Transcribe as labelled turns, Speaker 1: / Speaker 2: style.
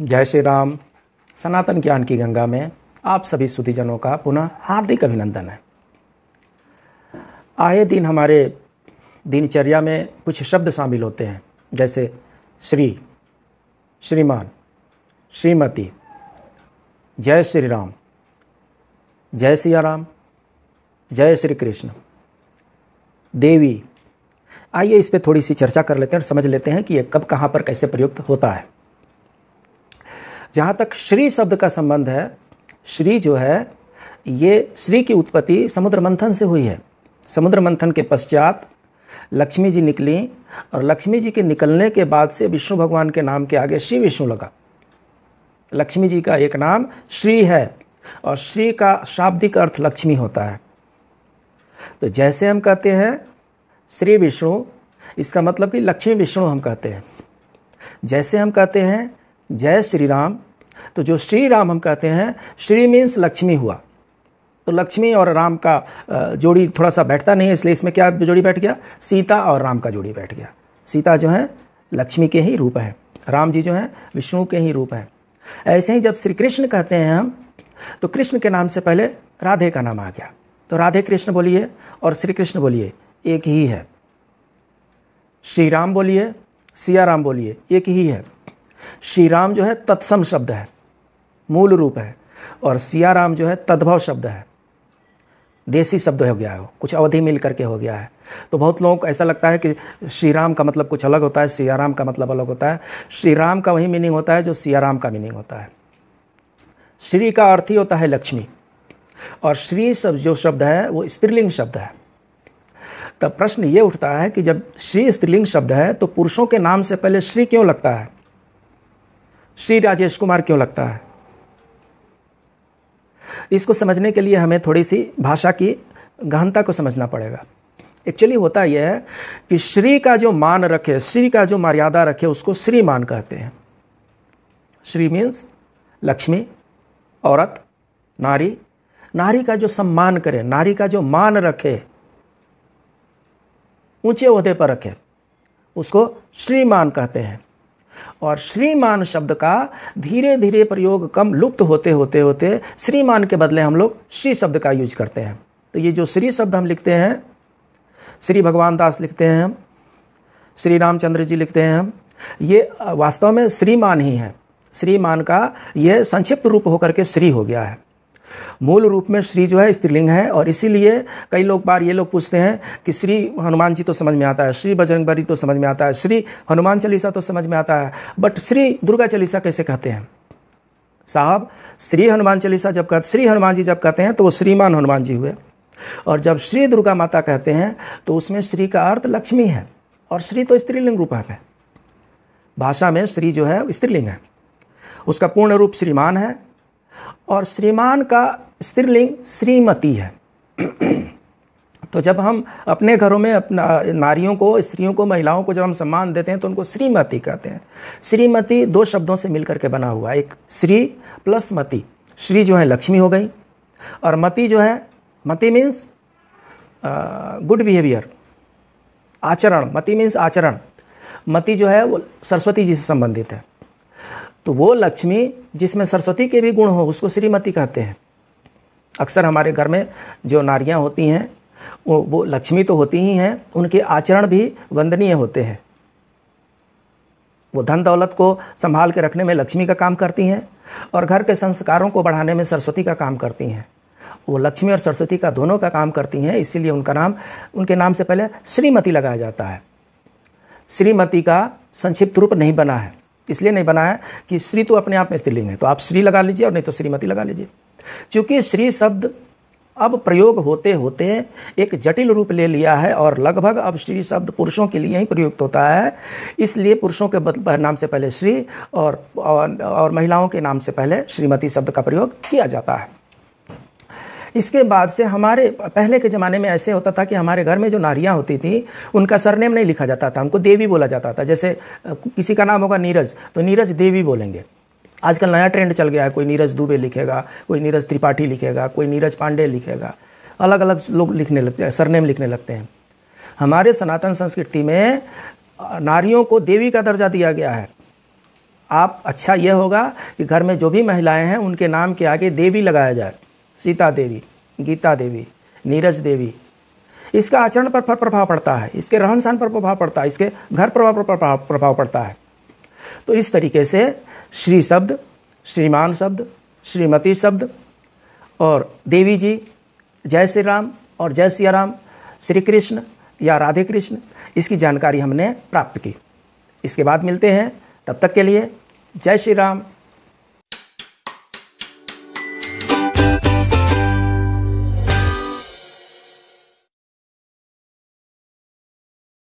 Speaker 1: जय श्री राम सनातन ज्ञान की गंगा में आप सभी सुधीजनों का पुनः हार्दिक अभिनंदन है आए दिन हमारे दिनचर्या में कुछ शब्द शामिल होते हैं जैसे श्री श्रीमान श्रीमती जय श्री राम जय सिया राम जय श्री कृष्ण देवी आइए इस पर थोड़ी सी चर्चा कर लेते हैं और समझ लेते हैं कि ये कब कहाँ पर कैसे प्रयुक्त होता है जहाँ तक श्री शब्द का संबंध है श्री जो है ये श्री की उत्पत्ति समुद्र मंथन से हुई है समुद्र मंथन के पश्चात लक्ष्मी जी निकली और लक्ष्मी जी के निकलने के बाद से विष्णु भगवान के नाम के आगे श्री विष्णु लगा लक्ष्मी जी का एक नाम श्री है और श्री का शाब्दिक अर्थ लक्ष्मी होता है तो जैसे हम कहते हैं श्री विष्णु इसका मतलब कि लक्ष्मी विष्णु हम कहते हैं जैसे हम कहते हैं जय श्री राम तो जो श्री राम हम कहते हैं श्री मीन्स लक्ष्मी हुआ तो लक्ष्मी और राम का जोड़ी थोड़ा सा बैठता नहीं है इसलिए इसमें क्या जोड़ी बैठ गया सीता और राम का जोड़ी बैठ गया सीता जो है लक्ष्मी के ही रूप हैं राम जी जो हैं विष्णु के ही रूप हैं ऐसे ही जब श्री कृष्ण कहते हैं हम तो कृष्ण के नाम से पहले राधे का नाम आ गया तो राधे कृष्ण बोलिए और श्री कृष्ण बोलिए एक ही है श्री राम बोलिए सिया राम बोलिए एक ही है श्री राम जो है तत्सम शब्द है मूल रूप है और सियाराम जो है तद्भव शब्द है देसी शब्द हो गया वो कुछ अवधि मिल करके हो गया है तो बहुत लोगों को ऐसा लगता है कि श्री राम का मतलब कुछ अलग होता है सियाराम का मतलब अलग होता है श्री राम का वही मीनिंग होता है जो सियाराम का मीनिंग होता है श्री का अर्थ ही होता है लक्ष्मी और श्री सब जो शब्द है वो स्त्रीलिंग शब्द है तब प्रश्न ये उठता है कि जब श्री स्त्रीलिंग शब्द है तो पुरुषों के नाम से पहले श्री क्यों लगता है श्री राजेश कुमार क्यों लगता है इसको समझने के लिए हमें थोड़ी सी भाषा की गहनता को समझना पड़ेगा एक्चुअली होता यह है कि श्री का जो मान रखे श्री का जो मर्यादा रखे उसको श्रीमान कहते हैं श्री मीन्स लक्ष्मी औरत नारी नारी का जो सम्मान करे नारी का जो मान रखे ऊंचे ओहदे पर रखे उसको श्रीमान कहते हैं और श्रीमान शब्द का धीरे धीरे प्रयोग कम लुप्त होते होते होते श्रीमान के बदले हम लोग श्री शब्द का यूज करते हैं तो ये जो श्री शब्द हम लिखते हैं श्री भगवान दास लिखते हैं श्री रामचंद्र जी लिखते हैं ये वास्तव में श्रीमान ही है श्रीमान का यह संक्षिप्त रूप होकर के श्री हो गया है मूल रूप में श्री जो है स्त्रीलिंग है और इसीलिए कई लोग बार ये लोग पूछते हैं कि श्री हनुमान जी तो समझ में आता है श्री बजरंगबली तो समझ में आता है श्री हनुमान चालीसा तो समझ में आता है बट श्री दुर्गा चालीसा कैसे कहते हैं साहब श्री हनुमान चालीसा जब कहते श्री हनुमान जी जब कहते हैं तो वो श्रीमान हनुमान जी हुए और जब श्री दुर्गा माता कहते हैं तो उसमें श्री का अर्थ लक्ष्मी है और श्री तो स्त्रीलिंग रूप है भाषा में श्री जो है स्त्रीलिंग है उसका पूर्ण रूप श्रीमान है और श्रीमान का स्त्रीलिंग श्रीमती है तो जब हम अपने घरों में अपना नारियों को स्त्रियों को महिलाओं को जब हम सम्मान देते हैं तो उनको श्रीमती कहते हैं श्रीमती दो शब्दों से मिलकर के बना हुआ एक श्री प्लस मती श्री जो है लक्ष्मी हो गई और मती जो है मती मीन्स गुड बिहेवियर आचरण मती मीन्स आचरण मती जो है वो सरस्वती जी से संबंधित है तो वो लक्ष्मी जिसमें सरस्वती के भी गुण हो उसको श्रीमती कहते हैं अक्सर हमारे घर में जो नारियाँ होती हैं वो, वो लक्ष्मी तो होती ही हैं उनके आचरण भी वंदनीय होते हैं वो धन दौलत को संभाल के रखने में लक्ष्मी का काम करती हैं और घर के संस्कारों को बढ़ाने में सरस्वती का काम करती हैं वो लक्ष्मी और सरस्वती का दोनों का काम करती हैं इसीलिए उनका नाम उनके नाम से पहले श्रीमती लगाया जाता है श्रीमती का संक्षिप्त रूप नहीं बना है इसलिए नहीं बना है कि श्री तो अपने आप में स्त्रीलिंग है तो आप श्री लगा लीजिए और नहीं तो श्रीमती लगा लीजिए क्योंकि श्री शब्द अब प्रयोग होते होते एक जटिल रूप ले लिया है और लगभग अब श्री शब्द पुरुषों के लिए ही प्रयुक्त होता है इसलिए पुरुषों के नाम से पहले श्री और और, और महिलाओं के नाम से पहले श्रीमती शब्द का प्रयोग किया जाता है इसके बाद से हमारे पहले के ज़माने में ऐसे होता था कि हमारे घर में जो नारियाँ होती थी उनका सरनेम नहीं लिखा जाता था उनको देवी बोला जाता था जैसे किसी का नाम होगा नीरज तो नीरज देवी बोलेंगे आजकल नया ट्रेंड चल गया है कोई नीरज दुबे लिखेगा कोई नीरज त्रिपाठी लिखेगा कोई नीरज पांडे लिखेगा अलग अलग लोग लिखने लगते हैं सरनेम लिखने लगते हैं हमारे सनातन संस्कृति में नारियों को देवी का दर्जा दिया गया है आप अच्छा यह होगा कि घर में जो भी महिलाएं हैं उनके नाम के आगे देवी लगाया जाए सीता देवी गीता देवी नीरज देवी इसका आचरण पर प्रभाव पड़ता है इसके रहन सहन पर प्रभाव पड़ता है इसके घर प्रभाव पर प्रभाव पड़ता है तो इस तरीके से श्री शब्द श्रीमान शब्द श्रीमती शब्द और देवी जी जय श्री राम और जय सिया राम श्री कृष्ण या राधे कृष्ण इसकी जानकारी हमने प्राप्त की इसके बाद मिलते हैं तब तक के लिए जय श्री राम